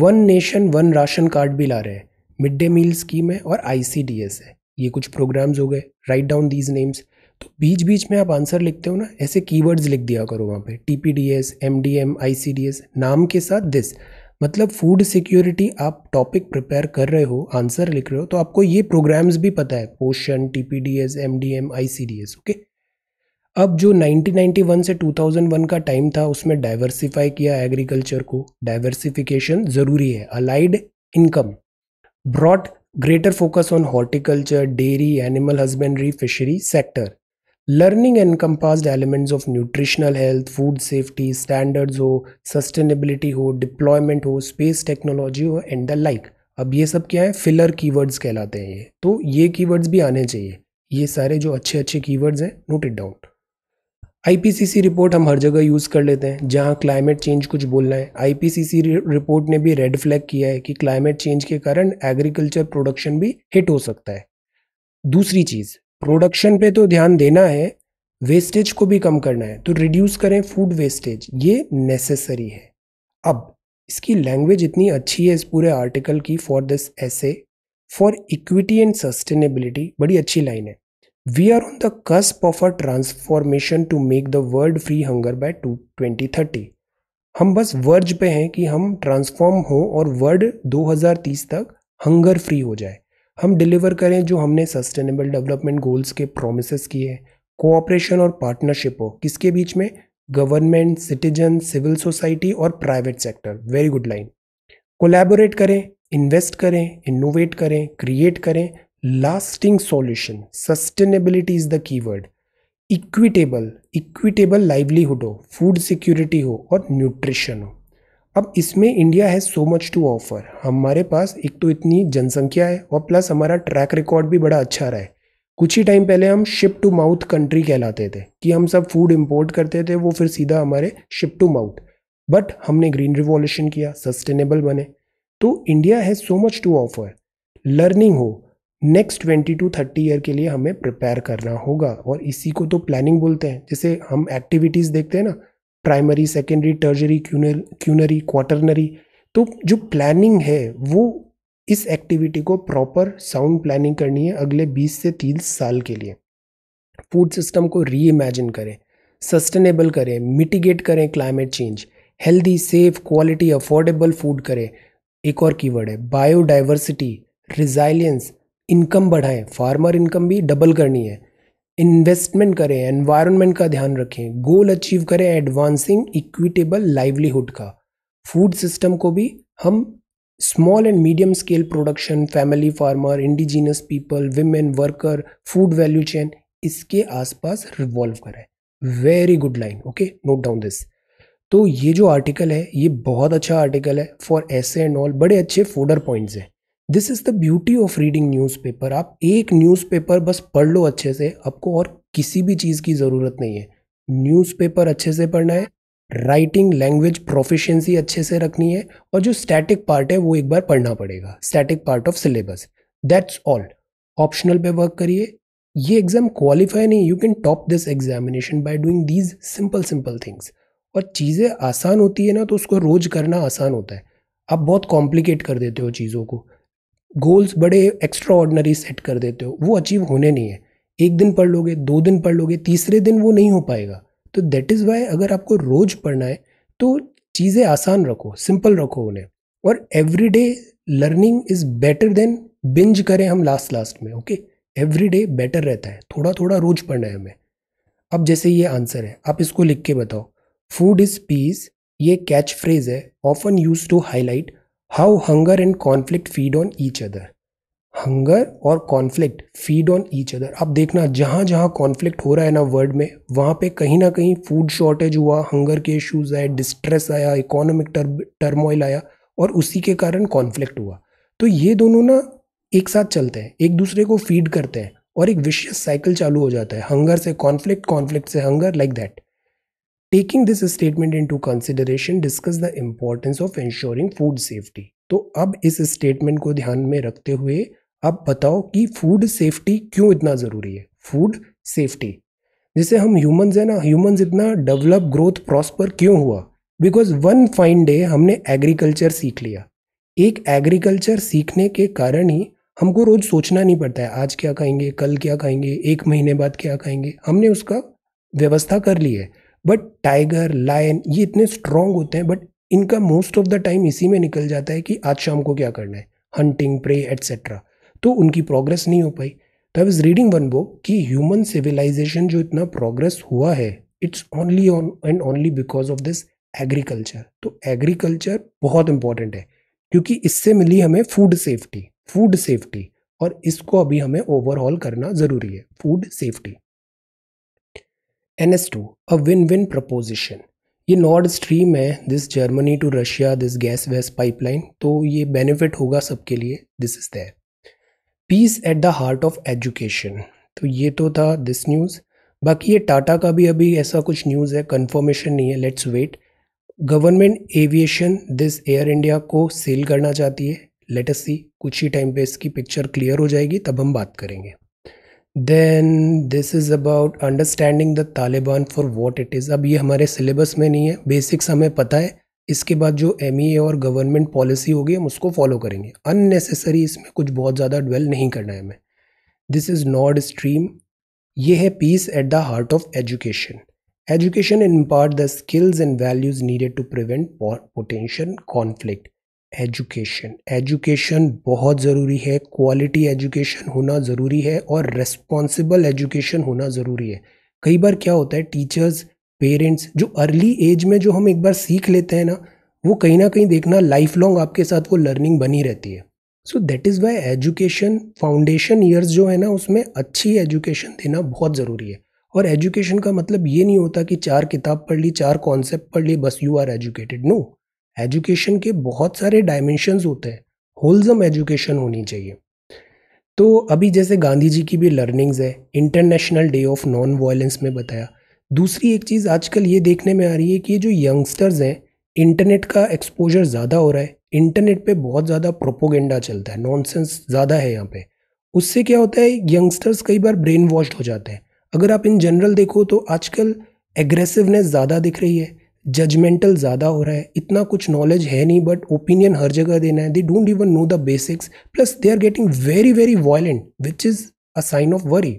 one nation one ration card भी ला रहे हैं मिड डे मील स्कीम है और आईसीडीएस है ये कुछ प्रोग्राम्स हो गए राइट डाउन दीज नेम्स तो बीच बीच में आप आंसर लिखते हो ना ऐसे कीवर्ड्स लिख दिया करो वहाँ पे T P D S M D M I C D S नाम के साथ दिस मतलब फूड सिक्योरिटी आप टॉपिक प्रिपेयर कर रहे हो आंसर लिख रहे हो तो आपको ये प्रोग्राम्स भी पता है Poshan T P D S M D M okay अब जो 1991 से 2001 का टाइम था उसमें डाइवर्सिफाई किया एग्रीकल्चर को डाइवर्सिफिकेशन ज़रूरी है allied income broad greater focus on horticulture dairy animal husbandry fishery sector learning encompassed elements of nutritional health food safety standards हो सस्टेनेबिलिटी हो डिप्लॉयमेंट हो स्पेस टेक्नोलॉजी हो एंड द लाइक अब ये सब क्या है फिलर कीवर्ड्स कहलाते हैं ये तो ये कीवर्ड्स भी आने चाहिए ये सारे जो अच्छे अच्छे कीवर्ड्स हैं note it down IPCC report हम हर जगह यूज़ कर लेते हैं जहाँ क्लाइमेट चेंज कुछ बोलना है आईपीसीसी रिपोर्ट ने भी रेड फ्लैग किया है कि क्लाइमेट चेंज के कारण एग्रीकल्चर प्रोडक्शन भी हिट हो सकता है दूसरी चीज़ प्रोडक्शन पे तो ध्यान देना है वेस्टेज को भी कम करना है तो रिड्यूस करें फूड वेस्टेज ये नेसेसरी है अब इसकी लैंग्वेज इतनी अच्छी है इस पूरे आर्टिकल की फॉर दिस ऐसे फॉर इक्विटी एंड सस्टेनेबिलिटी बड़ी अच्छी लाइन है we are on the cusp of a transformation to make the world free hunger by two twenty thirty हम बस वर्ज पे हैं कि हम ट्रांसफॉर्म हो और वर्ल्ड 2030 तक हंगर फ्री हो जाए हम डिलीवर करें जो हमने सस्टेनेबल डेवलपमेंट गोल्स के प्रोमिस किए कोऑपरेशन और पार्टनरशिप हो किसके बीच में गवर्नमेंट सिटीजन सिविल सोसाइटी और private sector very good line collaborate करें इन्वेस्ट करें इनोवेट करें क्रिएट करें lasting solution sustainability is the keyword equitable equitable livelihood हो फूड सिक्योरिटी हो और न्यूट्रिशन हो अब इसमें India has so much to offer हमारे पास एक तो इतनी जनसंख्या है और प्लस हमारा ट्रैक रिकॉर्ड भी बड़ा अच्छा रहा है कुछ ही टाइम पहले हम शिप टू माउथ कंट्री कहलाते थे कि हम सब फूड इंपोर्ट करते थे वो फिर सीधा हमारे शिप टू माउथ बट हमने ग्रीन रिवॉल्यूशन किया सस्टेनेबल बने तो India has so much to offer learning हो next twenty to thirty year के लिए हमें प्रिपेयर करना होगा और इसी को तो प्लानिंग बोलते हैं जैसे हम एक्टिविटीज़ देखते हैं ना primary secondary tertiary quinary quaternary तो जो प्लानिंग है वो इस एक्टिविटी को प्रॉपर साउंड प्लानिंग करनी है अगले 20 से 30 साल के लिए फूड सिस्टम को री इमेजिन करें सस्टेनेबल करें मिटिगेट करें climate change healthy safe quality affordable food करें एक और कीवर्ड है बायोडाइवर्सिटी रिजाइलेंस इनकम बढ़ाएं फार्मर इनकम भी डबल करनी है इन्वेस्टमेंट करें एनवायरनमेंट का ध्यान रखें गोल अचीव करें एडवांसिंग इक्विटेबल लाइवलीहुड का फूड सिस्टम को भी हम small and medium scale production family farmer indigenous people women worker food value chain इसके आसपास रिवॉल्व करें very good line okay note down this तो ये जो आर्टिकल है ये बहुत अच्छा आर्टिकल है फॉर एस एंड ऑल बड़े अच्छे फोडर पॉइंट्स हैं this is the beauty of reading newspaper आप एक न्यूज़पेपर बस पढ़ लो अच्छे से आपको और किसी भी चीज़ की ज़रूरत नहीं है न्यूज़पेपर अच्छे से पढ़ना है राइटिंग लैंग्वेज प्रोफिशेंसी अच्छे से रखनी है और जो स्टैटिक पार्ट है वो एक बार पढ़ना पड़ेगा static part of syllabus that's all optional पे वर्क करिए ये एग्ज़ाम क्वालिफाई नहीं you can top this examination by doing these simple simple things और चीज़ें आसान होती है ना तो उसको रोज़ करना आसान होता है आप बहुत कॉम्प्लिकेट कर देते हो चीज़ों को गोल्स बड़े एक्स्ट्रा ऑर्डनरी सेट कर देते हो वो अचीव होने नहीं है एक दिन पढ़ लोगे दो दिन पढ़ लोगे तीसरे दिन वो नहीं हो पाएगा तो दैट इज़ वाई अगर आपको रोज़ पढ़ना है तो चीज़ें आसान रखो सिंपल रखो उन्हें और every day learning is better than binge करें हम लास्ट लास्ट में ओके एवरी डे बेटर रहता है थोड़ा थोड़ा रोज पढ़ना है हमें अब जैसे ये आंसर है आप इसको लिख के बताओ फूड इज़ पीस ये कैच फ्रेज है often use to highlight how hunger and conflict feed on each other hunger और conflict feed on each other आप देखना जहाँ जहाँ कॉन्फ्लिक्ट हो रहा है ना वर्ल्ड में वहाँ पे कहीं ना कहीं फूड शॉर्टेज हुआ हंगर के इश्यूज आए डिस्ट्रेस आया इकोनॉमिक टर्मोइल आया और उसी के कारण कॉन्फ्लिक्ट हुआ तो ये दोनों ना एक साथ चलते हैं एक दूसरे को फीड करते हैं और एक विशेष साइकिल चालू हो जाता है हंगर से कॉन्फ्लिक्ट कॉन्फ्लिक्ट से hunger like that taking this statement into consideration discuss the importance of ensuring food safety तो अब इस स्टेटमेंट को ध्यान में रखते हुए अब बताओ कि फूड सेफ्टी क्यों इतना ज़रूरी है फूड सेफ्टी जैसे हम ह्यूमंस हैं ना ह्यूमंस इतना डेवलप ग्रोथ प्रॉस्पर क्यों हुआ बिकॉज वन फाइन डे हमने एग्रीकल्चर सीख लिया एक एग्रीकल्चर सीखने के कारण ही हमको रोज़ सोचना नहीं पड़ता है आज क्या खाएंगे कल क्या खाएंगे एक महीने बाद क्या खाएंगे हमने उसका व्यवस्था कर ली है बट टाइगर लायन ये इतने स्ट्रांग होते हैं बट इनका मोस्ट ऑफ द टाइम इसी में निकल जाता है कि आज शाम को क्या करना है हंटिंग प्रे एट्सेट्रा तो उनकी प्रोग्रेस नहीं हो पाई तो I was reading one book कि ह्यूमन सिविलाइजेशन जो इतना प्रोग्रेस हुआ है it's only on and only because of this agriculture तो एग्रीकल्चर बहुत इंपॉर्टेंट है क्योंकि इससे मिली हमें फूड सेफ्टी फूड सेफ्टी और इसको अभी हमें ओवरऑल करना ज़रूरी है food safety N S to a win win proposition ये नॉर्ड स्ट्रीम है this Germany to Russia this gas was pipeline तो ये बेनिफिट होगा सबके लिए this is their peace at the heart of education तो ये तो था दिस न्यूज़ बाकी ये टाटा का भी अभी ऐसा कुछ न्यूज़ है कन्फर्मेशन नहीं है let's wait government aviation this Air India को सेल करना चाहती है लेटस सी कुछ ही टाइम पे इसकी पिक्चर क्लियर हो जाएगी तब हम बात करेंगे then this is about understanding the Taliban for what it is अब ये हमारे सिलेबस में नहीं है बेसिक्स हमें पता है इसके बाद जो एम e और गवर्नमेंट पॉलिसी होगी हम उसको फॉलो करेंगे अननेसेसरी इसमें कुछ बहुत ज़्यादा डवेल नहीं करना है हमें दिस इज़ नॉट स्ट्रीम ये है peace at the heart of education education impart the skills and values needed to prevent potential conflict education education बहुत ज़रूरी है क्वालिटी एजुकेशन होना ज़रूरी है और रेस्पॉन्सिबल एजुकेशन होना ज़रूरी है कई बार क्या होता है टीचर्स पेरेंट्स जो अर्ली एज में जो हम एक बार सीख लेते हैं ना वो कहीं ना कहीं देखना लाइफ लॉन्ग आपके साथ वो लर्निंग बनी रहती है so that is why education foundation years जो है ना उसमें अच्छी एजुकेशन देना बहुत ज़रूरी है और एजुकेशन का मतलब ये नहीं होता कि चार किताब पढ़ ली चार कॉन्सेप्ट पढ़ ली बस you are educated no education के बहुत सारे डायमेंशंस होते हैं होल्जम एजुकेशन होनी चाहिए तो अभी जैसे गांधी जी की भी लर्निंग्स है international day of non violence में बताया दूसरी एक चीज़ आजकल ये देखने में आ रही है कि जो यंगस्टर्स हैं इंटरनेट का एक्सपोजर ज़्यादा हो रहा है इंटरनेट पे बहुत ज़्यादा प्रोपोगेंडा चलता है नॉनसेंस ज़्यादा है यहाँ पे उससे क्या होता है यंगस्टर्स कई बार ब्रेन वॉश्ड हो जाते हैं अगर आप इन जनरल देखो तो आजकल एग्रेसिवनेस ज़्यादा दिख रही है जजमेंटल ज़्यादा हो रहा है इतना कुछ नॉलेज है नहीं बट ओपिनियन हर जगह देना है they don't even know the basics plus they are getting very very violent which is a sign of worry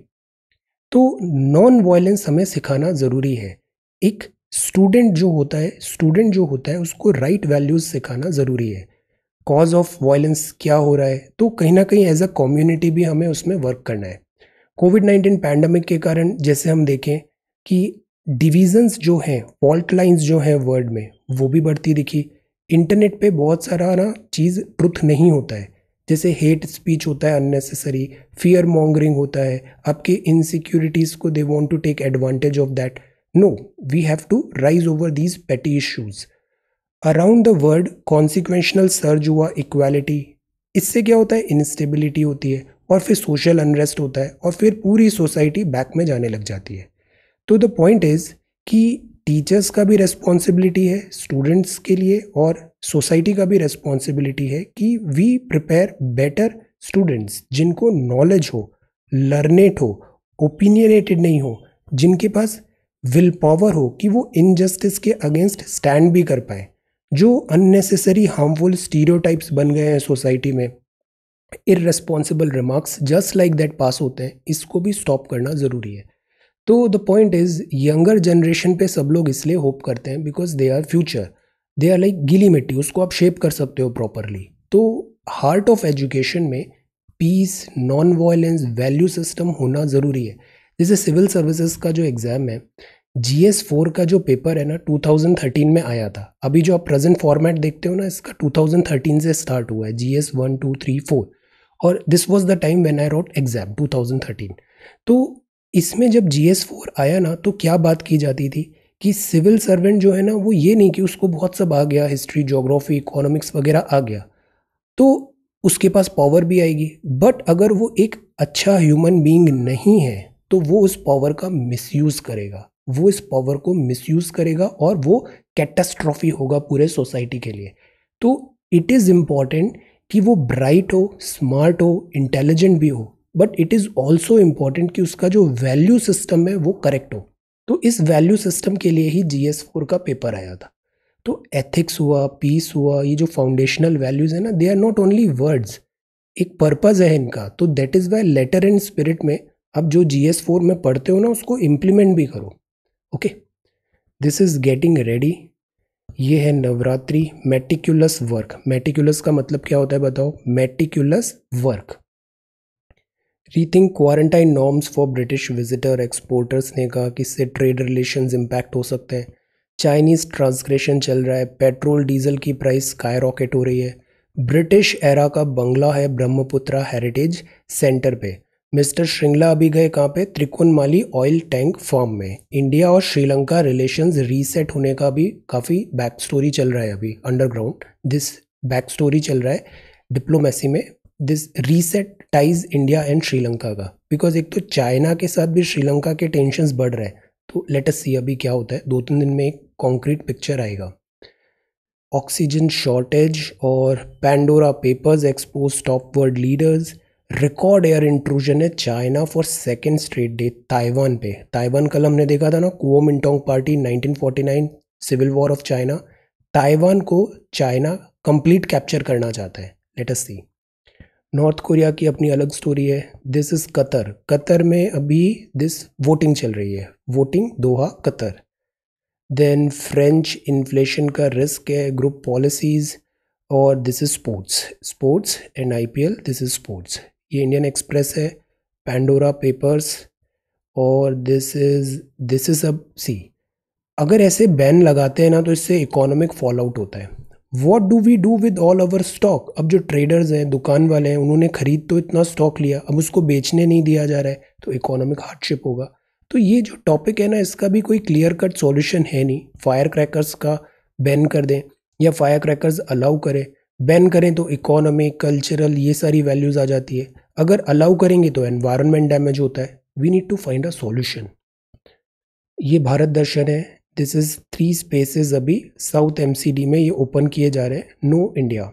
तो नॉन वायलेंस हमें सिखाना ज़रूरी है एक स्टूडेंट जो होता है स्टूडेंट जो होता है उसको राइट right वैल्यूज़ सिखाना ज़रूरी है कॉज ऑफ वायलेंस क्या हो रहा है तो कहीं ना कहीं एज अ कम्युनिटी भी हमें उसमें वर्क करना है कोविड नाइन्टीन पैंडमिक के कारण जैसे हम देखें कि डिविजन्स जो हैं फॉल्ट लाइंस जो हैं वर्ल्ड में वो भी बढ़ती दिखी इंटरनेट पे बहुत सारा ना चीज़ ट्रुथ नहीं होता है जैसे हेट स्पीच होता है अननेसेसरी फियर मॉन्गरिंग होता है आपके इनसिक्योरिटीज़ को they want to take advantage of that no we have to rise over these petty issues around the world consequential surge हुआ इक्वालिटी इससे क्या होता है इनस्टेबिलिटी होती है और फिर सोशल अनरेस्ट होता है और फिर पूरी सोसाइटी बैक में जाने लग जाती है तो द पॉइंट इज़ कि टीचर्स का भी रेस्पॉन्सिबिलिटी है स्टूडेंट्स के लिए और सोसाइटी का भी रेस्पॉन्सिबिलिटी है कि वी प्रिपेयर बेटर स्टूडेंट्स जिनको नॉलेज हो लर्नेट हो ओपिनियनेटेड नहीं हो जिनके पास विल पावर हो कि वो इनजस्टिस के अगेंस्ट स्टैंड भी कर पाए जो अननेसेसरी हार्मफुल स्टीरियोटाइप्स बन गए हैं सोसाइटी में irresponsible remarks just like that pass होते हैं इसको भी स्टॉप करना ज़रूरी है तो the point is younger generation पे सब लोग इसलिए होप करते हैं because they are future they are like गीली मिट्टी उसको आप शेप कर सकते हो प्रॉपरली तो हार्ट ऑफ एजुकेशन में peace non violence value system होना ज़रूरी है जैसे सिविल सर्विसेज का जो एग्ज़ाम है जी एस फोर का जो पेपर है ना 2013 में आया था अभी जो आप प्रेजेंट फॉर्मेट देखते हो ना इसका 2013 से स्टार्ट हुआ है G S one two three four और this was the time when I wrote exam 2013 तो इसमें जब जी एस फोर आया ना तो क्या बात की जाती थी कि सिविल सर्वेंट जो है ना वो ये नहीं कि उसको बहुत सब आ गया हिस्ट्री जोग्राफी इकोनॉमिक्स वगैरह आ गया तो उसके पास पावर भी आएगी बट अगर वो एक अच्छा ह्यूमन बीइंग नहीं है तो वो उस पावर का मिसयूज़ करेगा वो इस पावर को मिसयूज़ करेगा और वो कैटास्ट्रॉफी होगा पूरे सोसाइटी के लिए तो इट इज़ इम्पॉर्टेंट कि वो ब्राइट हो स्मार्ट हो इंटेलिजेंट भी हो but it is also important कि उसका जो वैल्यू सिस्टम है वो करेक्ट हो तो इस वैल्यू सिस्टम के लिए ही जी एस फोर का पेपर आया था तो एथिक्स हुआ पीस हुआ ये जो फाउंडेशनल वैल्यूज़ है ना they are not only words एक पर्पज़ है इनका तो that is why letter and spirit में आप जो जी एस फोर में पढ़ते हो ना उसको इम्प्लीमेंट भी करो okay this is getting ready ये है नवरात्रि मेटिकुलस वर्क मेटिकुलस का मतलब क्या होता है बताओ meticulous work rethink quarantine norms for British visitor exporters ने कहा कि इससे ट्रेड रिलेशंस इम्पैक्ट हो सकते हैं चाइनीज़ ट्रांसग्रेशन चल रहा है पेट्रोल डीजल की प्राइस स्काई रॉकेट हो रही है ब्रिटिश एरा का बंगला है ब्रह्मपुत्रा हेरिटेज सेंटर पे मिस्टर श्रृंगला अभी गए कहाँ पे माली ऑयल टैंक फॉर्म में इंडिया और श्रीलंका रिलेशंस रीसेट होने का भी काफ़ी बैक स्टोरी चल रहा है अभी अंडरग्राउंड दिस बैक स्टोरी चल रहा है डिप्लोमेसी में this reset ties India and Sri Lanka का बिकॉज एक तो चाइना के साथ भी श्रीलंका के टेंशन बढ़ रहे हैं तो लेटस सी अभी क्या होता है दो तीन दिन में एक कॉन्क्रीट पिक्चर आएगा ऑक्सीजन शॉर्टेज और Pandora papers expose top world leaders record air intrusion है China for second straight day Taiwan पे ताइवान कल हमने देखा था ना Kuomintang party 1949 civil war of China Taiwan को चाइना कंप्लीट कैप्चर करना चाहता है let us see North Korea की अपनी अलग स्टोरी है दिस इज़ कतर कतर में अभी दिस वोटिंग चल रही है voting Doha Qatar then French inflation का रिस्क है ग्रुप पॉलिसीज़ और this is sports sports and IPL this is sports ये इंडियन एक्सप्रेस है पैंडोरा पेपर्स और दिस इज़ दिस इज़ अब सी अगर ऐसे बैन लगाते हैं ना तो इससे इकोनॉमिक फॉल आउट होता है what do we do with all our stock अब जो ट्रेडर्स हैं दुकान वाले हैं उन्होंने खरीद तो इतना स्टॉक लिया अब उसको बेचने नहीं दिया जा रहा है तो इकोनॉमिक हार्डशिप होगा तो ये जो टॉपिक है ना इसका भी कोई क्लियर कट सॉल्यूशन है नहीं फायर क्रैकर्स का बैन कर दें या फायर क्रैकर्स अलाउ करें बैन करें तो इकोनॉमी कल्चरल ये सारी वैल्यूज़ आ जाती है अगर अलाउ करेंगे तो एनवायरनमेंट डैमेज होता है we need to find a solution ये भारत दर्शन है दिस इज़ थ्री स्पेसेस अभी साउथ एमसीडी में ये ओपन किए जा रहे हैं नो इंडिया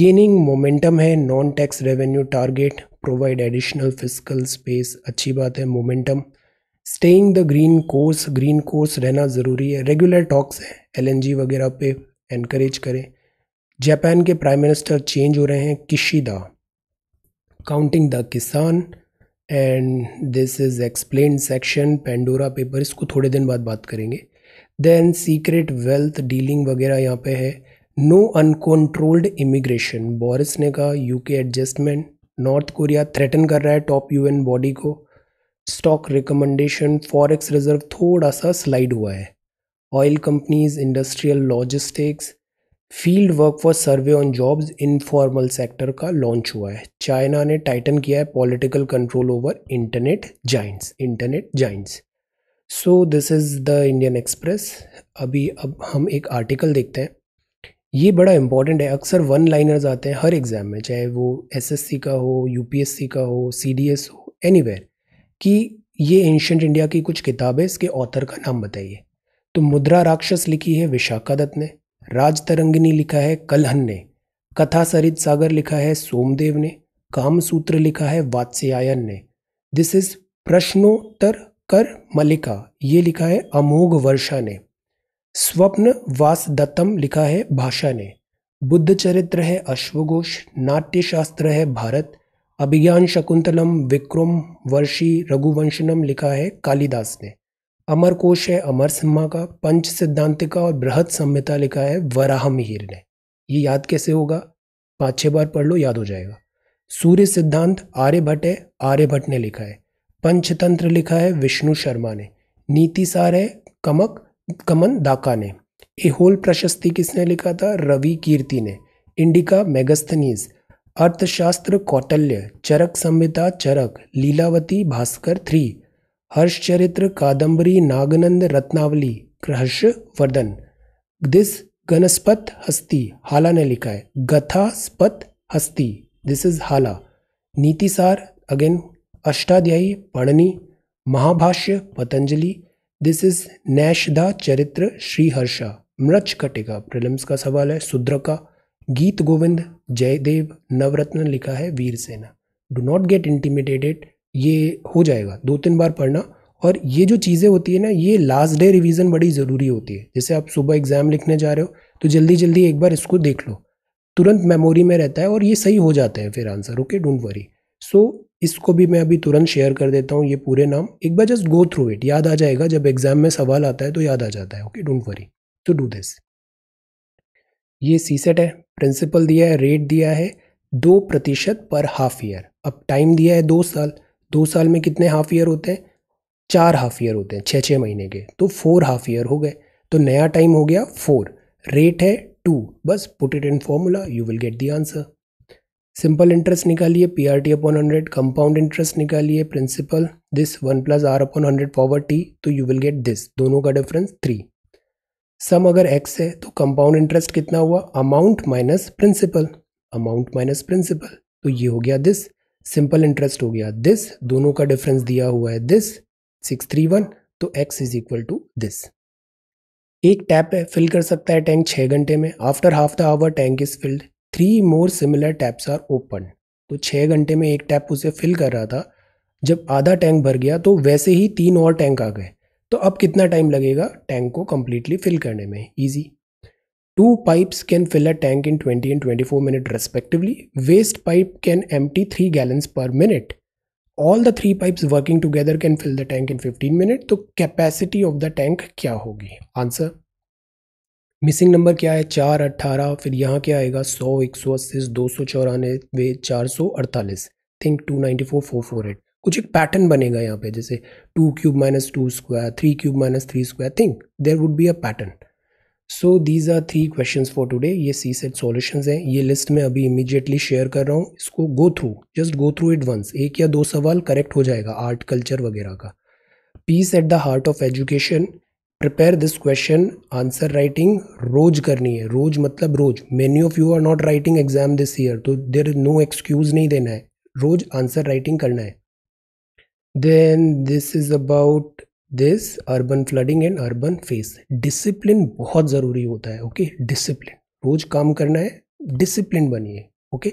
गेनिंग मोमेंटम है non tax revenue target provide additional physical space अच्छी बात है momentum staying the green course green course रहना ज़रूरी है रेगुलर टॉक्स है एलएनजी वगैरह पे एनकरेज करें जापान के प्राइम मिनिस्टर चेंज हो रहे हैं Kishida counting the kisan and this is explain section Pandora paper इसको थोड़े दिन बाद बात करेंगे देन सीक्रेट वेल्थ डीलिंग वगैरह यहाँ पे है नो अनकंट्रोल्ड इमिग्रेशन बोरिस ने कहा UK adjustment North Korea threaten कर रहा है टॉप यूएन बॉडी को स्टॉक रिकमेंडेशन फॉरेक्स रिजर्व थोड़ा सा स्लाइड हुआ है oil companies industrial logistics field work for survey on jobs informal sector का लॉन्च हुआ है चाइना ने टाइटन किया है political control over internet giants internet giants so this is the Indian Express अभी अब हम एक आर्टिकल देखते हैं ये बड़ा इंपॉर्टेंट है अक्सर वन लाइनर्स आते हैं हर एग्ज़ाम में चाहे वो एसएससी का हो यूपीएससी का हो सीडीएस हो एनी कि ये एंशंट इंडिया की कुछ किताबें इसके ऑथर का नाम बताइए तो मुद्रा राक्षस लिखी है विशाखा दत्त ने राजतरंगिनी लिखा है कलहन ने कथा सरित सागर लिखा है सोमदेव ने कामसूत्र लिखा है वात्स्यायन ने दिस इज प्रश्नोत्तर कर मलिका ये लिखा है अमोघ वर्षा ने स्वप्न वासदत्तम लिखा है भाषा ने बुद्ध चरित्र है अश्वघोष नाट्य शास्त्र है भारत अभिज्ञान शकुंतलम विक्रम वर्षी रघुवंशनम लिखा है कालिदास ने अमर कोश है अमर सिम्हा का पंच सिद्धांतिका और बृहद संहिता लिखा है वराह मिहिर ने ये याद कैसे होगा पाँच छः बार पढ़ लो याद हो जाएगा सूर्य सिद्धांत आर्यभट्ट है आर्यभट्ट ने लिखा है पंचतंत्र लिखा है विष्णु शर्मा ने नीति सार है कमक कमन दाका ने एहोल प्रशस्ति किसने लिखा था रवि कीर्ति ने Indica Megasthenes Arthashastra Kautilya Charaka Samhita Charaka Lilavati Bhaskara three Harshacharita Kadambari Nagananda Ratnavali Harshavardhana this गणस्पत हस्ती हाला ने लिखा है गथास्पत हस्ती this is Hala Nitisara again Ashtadhyayi Panini Mahabhashya Patanjali this is Naishadha Charita Sriharsha मृच कटिका prelims का सवाल है शुद्र का गीत गोविंद जयदेव नवरत्न लिखा है वीर सेना डू नॉट गेट इंटीमिडेटेड ये हो जाएगा दो तीन बार पढ़ना और ये जो चीज़ें होती है ना ये लास्ट डे रिवीजन बड़ी ज़रूरी होती है जैसे आप सुबह एग्ज़ाम लिखने जा रहे हो तो जल्दी जल्दी एक बार इसको देख लो तुरंत मेमोरी में रहता है और ये सही हो जाते हैं फिर answer okay don't worry so इसको भी मैं अभी तुरंत शेयर कर देता हूँ ये पूरे नाम एक बार जस्ट गो थ्रू इट याद आ जाएगा जब एग्ज़ाम में सवाल आता है तो याद आ जाता है okay don't worry to do this ये सी सेट है प्रिंसिपल दिया है रेट दिया है दो प्रतिशत पर हाफ ईयर अब टाइम दिया है दो साल दो साल में कितने हाफ ईयर होते हैं चार हाफ ईयर होते हैं छः छः महीने के तो फोर हाफ ईयर हो गए तो नया टाइम हो गया फोर रेट है टू बस put it in formula you will get the answer simple interest निकालिए P R T upon hundred compound interest निकालिए principal this one plus R upon hundred power T तो you will get this दोनों का difference three सम अगर x है तो compound interest कितना हुआ amount minus principal amount minus principal तो ये हो गया दिस सिंपल इंटरेस्ट हो गया दिस दोनों का डिफरेंस दिया हुआ है दिस सिक्स थ्री वन तो X is equal to this एक टैप है फिल कर सकता है टैंक छः घंटे में after half the hour tank is filled three more similar taps are open तो छः घंटे में एक टैप उसे फिल कर रहा था जब आधा टैंक भर गया तो वैसे ही तीन और टैंक आ गए तो अब कितना टाइम लगेगा टैंक को कम्प्लीटली फिल करने में easy two pipe can fill a tank in twenty and twenty four minute respectively waste pipe can empty three gallons per minute all the three pipes working together can fill the tank in fifteen minute तो capacity of the tank क्या होगी answer missing number क्या है चार अट्ठारह फिर यहाँ क्या आएगा सौ एक सौ अस्सी दो सौ चौरानवे चार सौ अड़तालीस think two ninety four four four eight कुछ एक पैटर्न बनेगा यहाँ पे जैसे two cube minus two square three cube minus three square think there would be a pattern so these are three question for today ये C set solution हैं ये list मैं अभी इमीजिएटली शेयर कर रहा हूँ इसको go through just go through it once एक या दो सवाल करेक्ट हो जाएगा आर्ट कल्चर वगैरह का peace at the heart of education prepare this question answer writing रोज करनी है रोज मतलब रोज many of you are not writing exam this year तो देर नो एक्सक्यूज नहीं देना है रोज आंसर राइटिंग करना है then this is about this urban flooding and urban face discipline बहुत जरूरी होता है ओके डिसिप्लिन रोज काम करना है डिसिप्लिन बनिए okay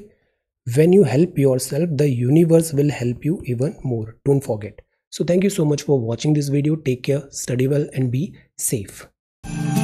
when you help yourself the universe will help you even more don't forget so thank you so much for watching this video take care study well and be safe